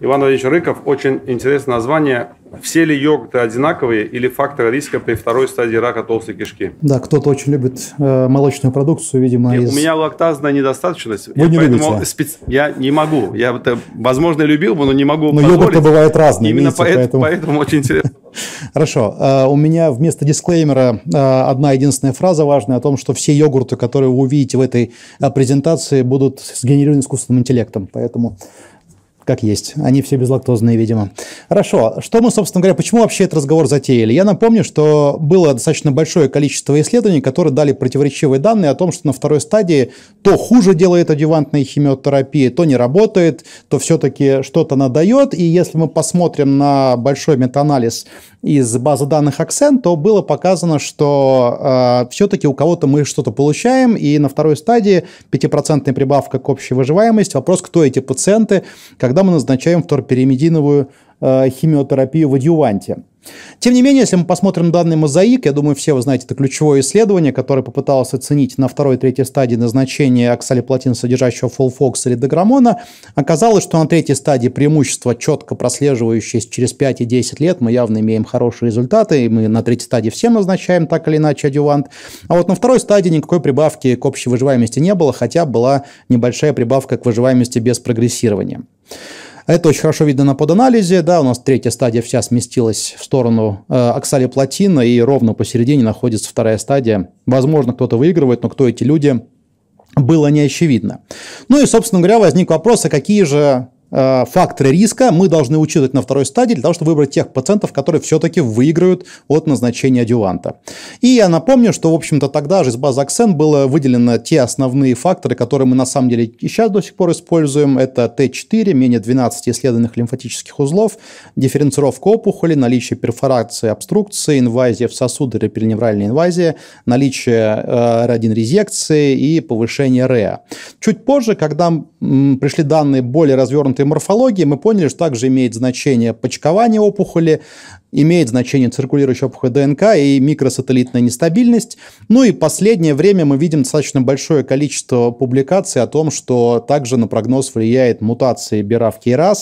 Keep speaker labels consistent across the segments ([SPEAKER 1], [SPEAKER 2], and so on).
[SPEAKER 1] Иван Владимирович Рыков, очень интересное название. Все ли йогурты одинаковые или факторы риска при второй стадии рака толстой кишки? Да, кто-то очень любит э, молочную продукцию, видимо. И из... У меня лактазная недостаточность. Вы я, не любите. Специ... Я не могу. Я это, возможно, любил бы, но не могу Но йогурты бывают разные. Именно видите, поэтому... поэтому очень интересно. Хорошо. Э, у меня вместо дисклеймера э, одна единственная фраза важная о том, что все йогурты, которые вы увидите в этой э, презентации, будут сгенерированы искусственным интеллектом. Поэтому как есть. Они все безлактозные, видимо. Хорошо. Что мы, собственно говоря, почему вообще этот разговор затеяли? Я напомню, что было достаточно большое количество исследований, которые дали противоречивые данные о том, что на второй стадии то хуже делает адювантная химиотерапия, то не работает, то все-таки что-то надает. И если мы посмотрим на большой метаанализ из базы данных Акцент, то было показано, что э, все-таки у кого-то мы что-то получаем, и на второй стадии 5% прибавка к общей выживаемости. Вопрос, кто эти пациенты, когда когда мы назначаем вторперимидиновую Э, химиотерапию в адюванте. Тем не менее, если мы посмотрим данный мозаик, я думаю, все вы знаете, это ключевое исследование, которое попыталось оценить на второй и третьей стадии назначение оксалиплатин, содержащего фолфокс или деграмона. Оказалось, что на третьей стадии преимущество четко прослеживающееся через 5 и 10 лет, мы явно имеем хорошие результаты, и мы на третьей стадии всем назначаем так или иначе адювант. А вот на второй стадии никакой прибавки к общей выживаемости не было, хотя была небольшая прибавка к выживаемости без прогрессирования. А это очень хорошо видно на поданализе. Да, у нас третья стадия вся сместилась в сторону э, оксали платина, и ровно посередине находится вторая стадия. Возможно, кто-то выигрывает, но кто эти люди, было не очевидно. Ну и, собственно говоря, возник вопрос, а какие же Э, факторы риска мы должны учитывать на второй стадии для того, чтобы выбрать тех пациентов, которые все-таки выиграют от назначения адюванта. И я напомню, что, в общем-то, тогда же из базы Аксен было выделено те основные факторы, которые мы на самом деле и сейчас до сих пор используем. Это Т4, менее 12 исследованных лимфатических узлов, дифференцировка опухоли, наличие перфорации, обструкции, инвазия в сосуды, переневральная инвазия, наличие R1 э, резекции и повышение РЭА. Чуть позже, когда пришли данные более развернутые элементы морфологии, мы поняли, что также имеет значение почкование опухоли, имеет значение циркулирующая опухоль ДНК и микросателлитная нестабильность. Ну и последнее время мы видим достаточно большое количество публикаций о том, что также на прогноз влияет мутации BRAF-KRAS,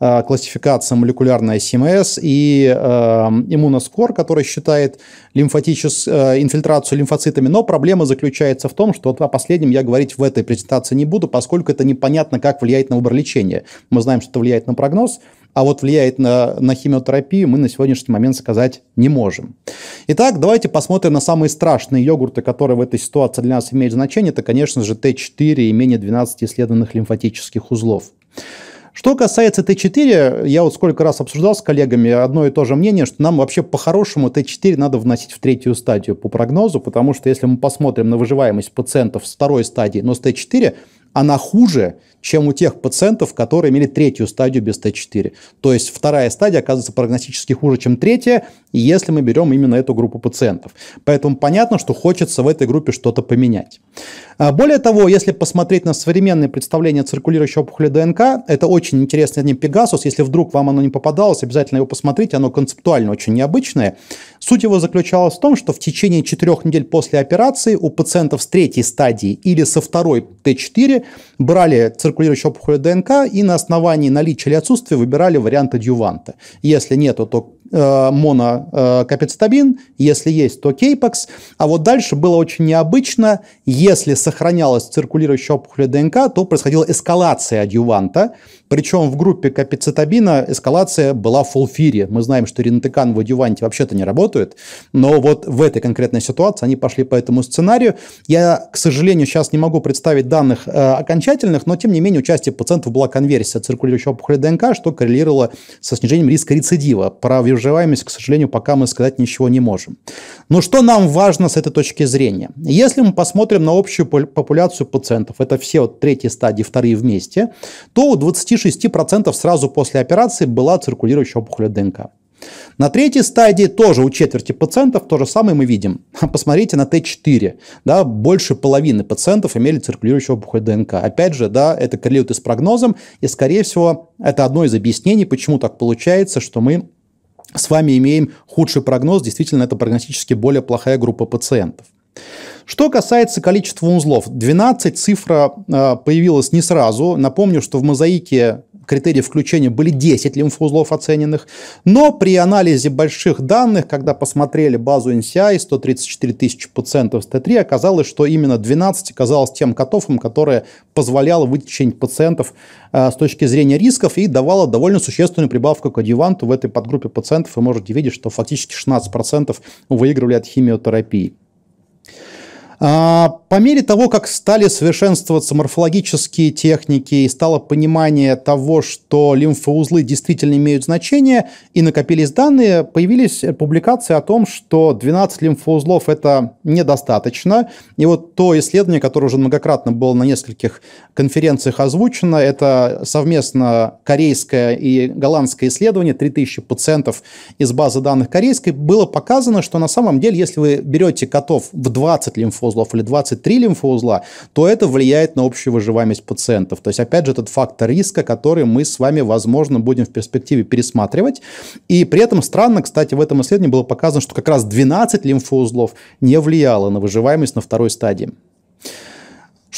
[SPEAKER 1] э, классификация молекулярная СМС и э, иммуноскор, который считает лимфатическую э, инфильтрацию лимфоцитами. Но проблема заключается в том, что вот о последнем я говорить в этой презентации не буду, поскольку это непонятно, как влияет на выбор лечения мы знаем, что это влияет на прогноз, а вот влияет на, на химиотерапию мы на сегодняшний момент сказать не можем. Итак, давайте посмотрим на самые страшные йогурты, которые в этой ситуации для нас имеют значение. Это, конечно же, Т4 и менее 12 исследованных лимфатических узлов. Что касается Т4, я вот сколько раз обсуждал с коллегами одно и то же мнение, что нам вообще по-хорошему Т4 надо вносить в третью стадию по прогнозу, потому что если мы посмотрим на выживаемость пациентов второй стадии, но с Т4, она хуже, чем у тех пациентов, которые имели третью стадию без Т4. То есть вторая стадия оказывается прогностически хуже, чем третья, если мы берем именно эту группу пациентов. Поэтому понятно, что хочется в этой группе что-то поменять. А, более того, если посмотреть на современные представления циркулирующей опухоли ДНК, это очень интересный один Пегасус. Если вдруг вам оно не попадалось, обязательно его посмотрите. Оно концептуально очень необычное. Суть его заключалась в том, что в течение четырех недель после операции у пациентов с третьей стадии или со второй Т4 брали циркулирующую опухоль ДНК и на основании наличия или отсутствия выбирали вариант адюванта. Если нет, то Э, монокапецитабин, э, если есть, то кейпакс. А вот дальше было очень необычно. Если сохранялась циркулирующая опухоль ДНК, то происходила эскалация адюванта. Причем в группе капецитабина эскалация была в фулфире. Мы знаем, что ринотекан в адюванте вообще-то не работает, но вот в этой конкретной ситуации они пошли по этому сценарию. Я, к сожалению, сейчас не могу представить данных э, окончательных, но тем не менее участие пациентов была конверсия циркулирующей опухоли ДНК, что коррелировало со снижением риска рецидива. Про выживаемость, к сожалению, пока мы сказать ничего не можем. Но что нам важно с этой точки зрения? Если мы посмотрим на общую популяцию пациентов, это все вот третьей стадии, вторые вместе, то у 26% сразу после операции была циркулирующая опухоль ДНК. На третьей стадии тоже у четверти пациентов то же самое мы видим. Посмотрите на Т4. Да, больше половины пациентов имели циркулирующую опухоль ДНК. Опять же, да, это коррелирует с прогнозом, и, скорее всего, это одно из объяснений, почему так получается, что мы с вами имеем худший прогноз. Действительно, это прогностически более плохая группа пациентов. Что касается количества узлов, 12 цифра э, появилась не сразу. Напомню, что в мозаике критерии включения были 10 лимфоузлов оцененных, но при анализе больших данных, когда посмотрели базу NCI, 134 тысячи пациентов с Т3, оказалось, что именно 12 оказалось тем катофом, которое позволяло вытечить пациентов э, с точки зрения рисков и давало довольно существенную прибавку к адъюванту в этой подгруппе пациентов. Вы можете видеть, что фактически 16% выигрывали от химиотерапии. А, по мере того, как стали совершенствоваться морфологические техники и стало понимание того, что лимфоузлы действительно имеют значение, и накопились данные, появились публикации о том, что 12 лимфоузлов – это недостаточно. И вот то исследование, которое уже многократно было на нескольких конференциях озвучено, это совместно корейское и голландское исследование, 3000 пациентов из базы данных корейской, было показано, что на самом деле, если вы берете котов в 20 лимфоузлов, лимфоузлов или 23 лимфоузла, то это влияет на общую выживаемость пациентов. То есть, опять же, этот фактор риска, который мы с вами, возможно, будем в перспективе пересматривать. И при этом странно, кстати, в этом исследовании было показано, что как раз 12 лимфоузлов не влияло на выживаемость на второй стадии.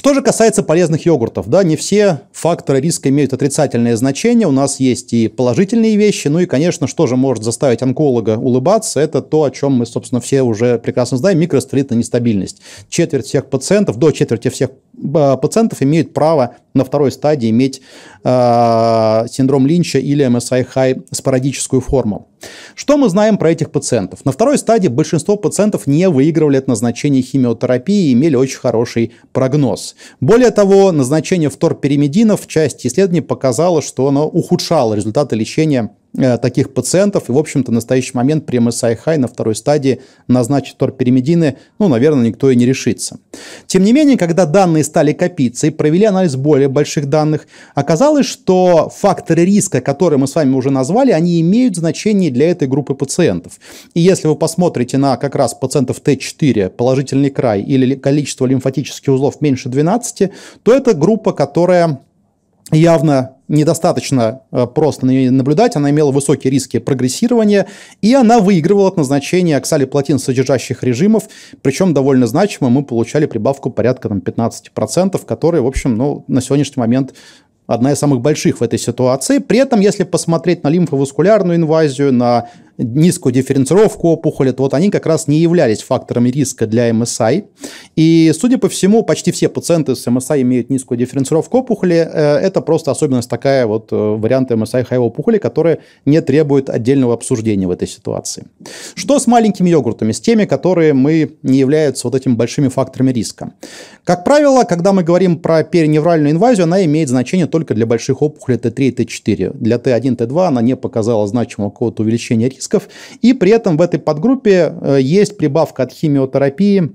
[SPEAKER 1] Что же касается полезных йогуртов, да, не все факторы риска имеют отрицательное значение. У нас есть и положительные вещи, ну и, конечно, что же может заставить онколога улыбаться, это то, о чем мы, собственно, все уже прекрасно знаем, микростолитная нестабильность. Четверть всех пациентов, до четверти всех а, пациентов имеют право на второй стадии иметь э, синдром Линча или MSI-High спорадическую форму. Что мы знаем про этих пациентов? На второй стадии большинство пациентов не выигрывали от назначения химиотерапии и имели очень хороший прогноз. Более того, назначение вторперимединов в части исследований показало, что оно ухудшало результаты лечения Э, таких пациентов. И, в общем-то, в настоящий момент при МСАИ-хай на второй стадии назначить торперимедины, ну, наверное, никто и не решится. Тем не менее, когда данные стали копиться и провели анализ более больших данных, оказалось, что факторы риска, которые мы с вами уже назвали, они имеют значение для этой группы пациентов. И если вы посмотрите на как раз пациентов Т4, положительный край или количество лимфатических узлов меньше 12, то это группа, которая явно недостаточно э, просто на ней наблюдать, она имела высокие риски прогрессирования, и она выигрывала от назначения оксалиплатин содержащих режимов, причем довольно значимо мы получали прибавку порядка там, 15%, которые, в общем, ну, на сегодняшний момент одна из самых больших в этой ситуации. При этом, если посмотреть на лимфоваскулярную инвазию, на низкую дифференцировку опухоли, то вот они как раз не являлись факторами риска для МСИ. И, судя по всему, почти все пациенты с МСИ имеют низкую дифференцировку опухоли. Э, это просто особенность такая вот э, варианта МСИ хай опухоли, которая не требует отдельного обсуждения в этой ситуации. Что с маленькими йогуртами, с теми, которые мы не являются вот этими большими факторами риска? Как правило, когда мы говорим про периневральную инвазию, она имеет значение только для больших опухолей Т3 и Т4. Для Т1, Т2 она не показала значимого какого-то увеличения риска, диисков. И при этом в этой подгруппе э, есть прибавка от химиотерапии.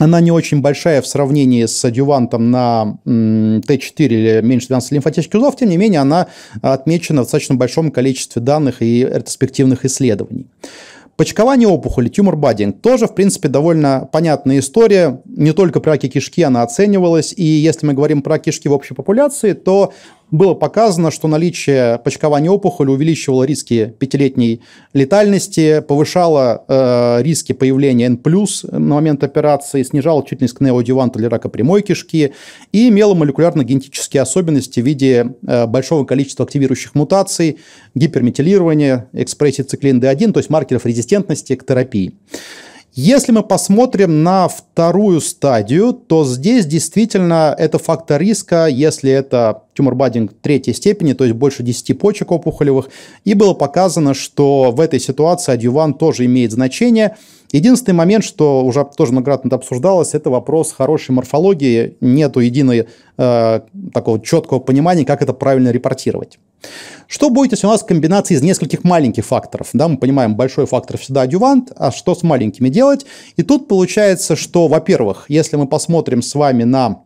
[SPEAKER 1] Она не очень большая в сравнении с адювантом на Т4 или меньше 12 лимфатических узлов, тем не менее она отмечена в достаточно большом количестве данных и ретроспективных исследований. Почкование опухоли, тюмор баддинг, тоже, в принципе, довольно понятная история. Не только при раке кишки она оценивалась, и если мы говорим про кишки в общей популяции, то было показано, что наличие почкования опухоли увеличивало риски пятилетней летальности, повышало э, риски появления N+, на момент операции, снижало чувствительность к неоадюванту или рака прямой кишки и имело молекулярно-генетические особенности в виде э, большого количества активирующих мутаций, гиперметилирования, экспрессии циклин D1, то есть маркеров резистентности к терапии. Если мы посмотрим на вторую стадию, то здесь действительно это фактор риска, если это тюморбадинг третьей степени, то есть больше 10 почек опухолевых. И было показано, что в этой ситуации адюван тоже имеет значение. Единственный момент, что уже тоже многократно обсуждалось, это вопрос хорошей морфологии. Нету единой э, такого четкого понимания, как это правильно репортировать. Что будет, если у нас комбинация из нескольких маленьких факторов? Да, мы понимаем, большой фактор всегда адювант, а что с маленькими делать? И тут получается, что, во-первых, если мы посмотрим с вами на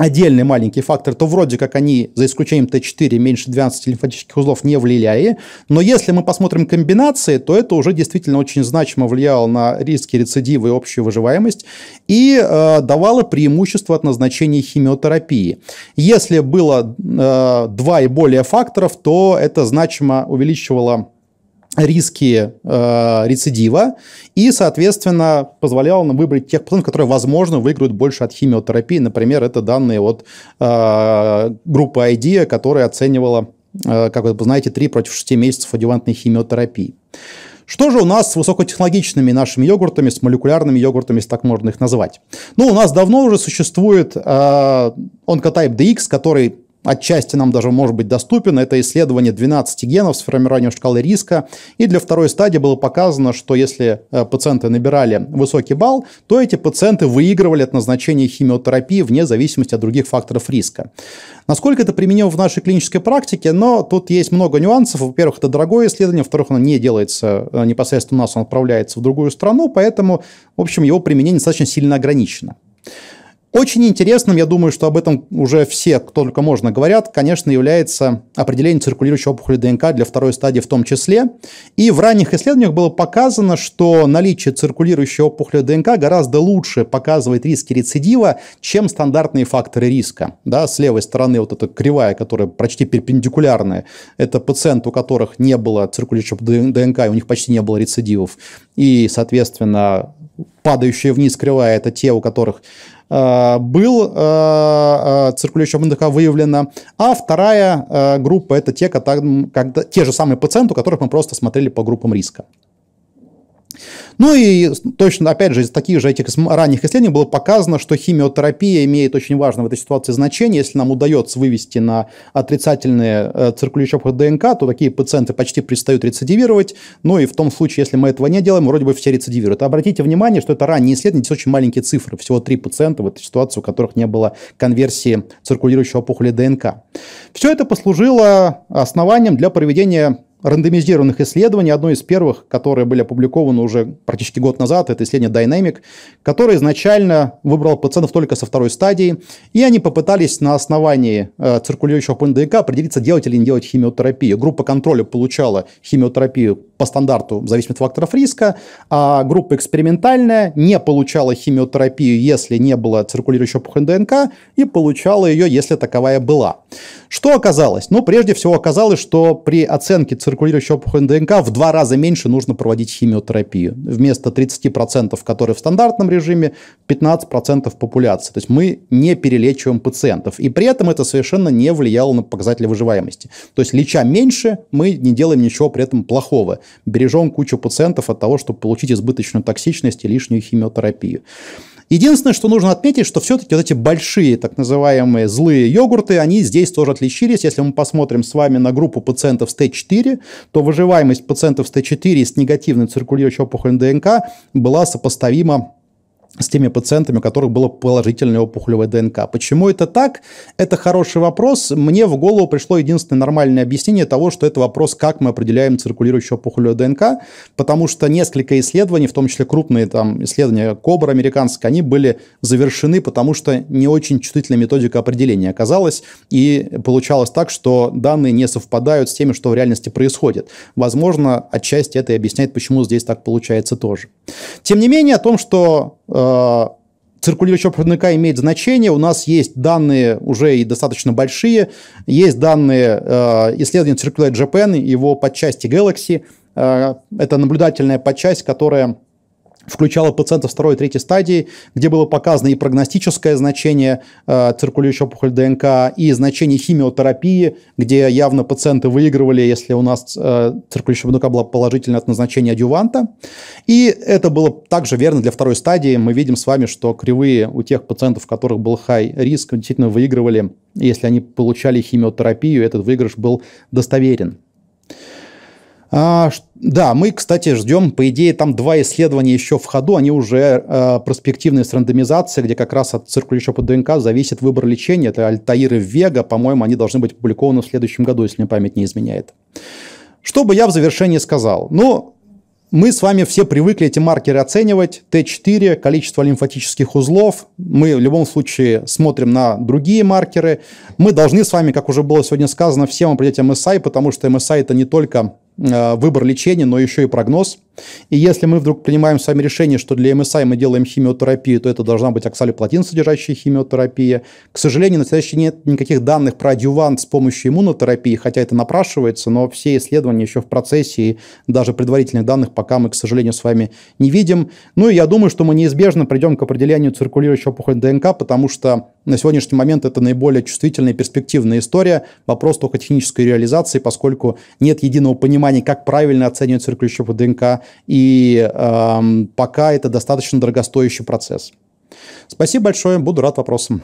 [SPEAKER 1] отдельный маленький фактор, то вроде как они, за исключением Т4, меньше 12 лимфатических узлов не влияли. Но если мы посмотрим комбинации, то это уже действительно очень значимо влияло на риски рецидива и общую выживаемость и э, давало преимущество от назначения химиотерапии. Если было э, два и более факторов, то это значимо увеличивало риски э, рецидива и, соответственно, позволяло нам выбрать тех пациентов, которые, возможно, выиграют больше от химиотерапии. Например, это данные от э, группы IDEA, которая оценивала, э, как вы знаете, 3 против 6 месяцев адювантной химиотерапии. Что же у нас с высокотехнологичными нашими йогуртами, с молекулярными йогуртами, если так можно их назвать? Ну, у нас давно уже существует э, онкотип DX, который отчасти нам даже может быть доступен. Это исследование 12 генов с формированием шкалы риска. И для второй стадии было показано, что если э, пациенты набирали высокий балл, то эти пациенты выигрывали от назначения химиотерапии вне зависимости от других факторов риска. Насколько это применимо в нашей клинической практике? Но тут есть много нюансов. Во-первых, это дорогое исследование. Во-вторых, оно не делается э, непосредственно у нас, оно отправляется в другую страну. Поэтому, в общем, его применение достаточно сильно ограничено. Очень интересным, я думаю, что об этом уже все, кто только можно, говорят, конечно, является определение циркулирующей опухоли ДНК для второй стадии в том числе. И в ранних исследованиях было показано, что наличие циркулирующей опухоли ДНК гораздо лучше показывает риски рецидива, чем стандартные факторы риска. Да, с левой стороны вот эта кривая, которая почти перпендикулярная, это пациенты, у которых не было циркулирующей ДНК, и у них почти не было рецидивов. И, соответственно, падающая вниз кривая – это те, у которых Э, был э, э, циркулирующего МДК выявлено, а вторая группа – это те, когда, когда, те же самые пациенты, у которых мы просто смотрели по группам риска. Ну и точно, опять же, из таких же этих ранних исследований было показано, что химиотерапия имеет очень важное в этой ситуации значение. Если нам удается вывести на отрицательные э, циркулирующие ДНК, то такие пациенты почти перестают рецидивировать. Ну и в том случае, если мы этого не делаем, вроде бы все рецидивируют. Обратите внимание, что это ранние исследования, здесь очень маленькие цифры, всего три пациента в этой ситуации, у которых не было конверсии циркулирующего опухоли ДНК. Все это послужило основанием для проведения рандомизированных исследований, одно из первых, которые были опубликованы уже практически год назад, это исследование Dynamic, которое изначально выбрало пациентов только со второй стадии, и они попытались на основании э, циркулирующего ПНДК определиться, делать или не делать химиотерапию. Группа контроля получала химиотерапию по стандарту в зависимости от факторов риска, а группа экспериментальная не получала химиотерапию, если не было циркулирующего ПНДК, и получала ее, если таковая была. Что оказалось? Ну, прежде всего оказалось, что при оценке циркулирующей опухоли ДНК в два раза меньше нужно проводить химиотерапию. Вместо 30%, которые в стандартном режиме, 15% популяции. То есть мы не перелечиваем пациентов. И при этом это совершенно не влияло на показатели выживаемости. То есть леча меньше, мы не делаем ничего при этом плохого. Бережем кучу пациентов от того, чтобы получить избыточную токсичность и лишнюю химиотерапию. Единственное, что нужно отметить, что все-таки вот эти большие, так называемые злые йогурты, они здесь тоже отличились. Если мы посмотрим с вами на группу пациентов с Т4, то выживаемость пациентов с Т4 с негативной циркулирующей опухолью ДНК была сопоставима с теми пациентами, у которых была положительная опухолевая ДНК. Почему это так? Это хороший вопрос. Мне в голову пришло единственное нормальное объяснение того, что это вопрос, как мы определяем циркулирующую опухолевую ДНК, потому что несколько исследований, в том числе крупные там, исследования КОБР американские, они были завершены, потому что не очень чувствительная методика определения оказалась, и получалось так, что данные не совпадают с теми, что в реальности происходит. Возможно, отчасти это и объясняет, почему здесь так получается тоже. Тем не менее, о том, что э, Э, циркулирующего проводника имеет значение. У нас есть данные уже и достаточно большие. Есть данные э, исследования Circulate Japan, его подчасти Galaxy. Э, это наблюдательная подчасть, которая включала пациентов второй и третьей стадии, где было показано и прогностическое значение э, циркулирующей опухоли ДНК, и значение химиотерапии, где явно пациенты выигрывали, если у нас э, циркулирующая ДНК была положительна от назначения адюванта. И это было также верно для второй стадии. Мы видим с вами, что кривые у тех пациентов, у которых был high риск, действительно выигрывали, если они получали химиотерапию, этот выигрыш был достоверен. А, да, мы, кстати, ждем, по идее, там два исследования еще в ходу, они уже э, перспективные с рандомизацией, где как раз от циркулющего по ДНК зависит выбор лечения. Это Альтаир и Вега, по-моему, они должны быть опубликованы в следующем году, если мне память не изменяет. Что бы я в завершении сказал? Ну, мы с вами все привыкли эти маркеры оценивать. Т4, количество лимфатических узлов. Мы в любом случае смотрим на другие маркеры. Мы должны с вами, как уже было сегодня сказано, всем определять MSI, потому что MSI это не только Э, выбор лечения, но еще и прогноз. И если мы вдруг принимаем с вами решение, что для МСА мы делаем химиотерапию, то это должна быть оксалиплатин, содержащая химиотерапия. К сожалению, на настоящий нет никаких данных про адювант с помощью иммунотерапии, хотя это напрашивается, но все исследования еще в процессе, и даже предварительных данных пока мы, к сожалению, с вами не видим. Ну и я думаю, что мы неизбежно придем к определению циркулирующей опухоли ДНК, потому что на сегодняшний момент это наиболее чувствительная и перспективная история. Вопрос только технической реализации, поскольку нет единого понимания понимании, как правильно оценивать циркулирующую ДНК, и э, пока это достаточно дорогостоящий процесс. Спасибо большое, буду рад вопросам.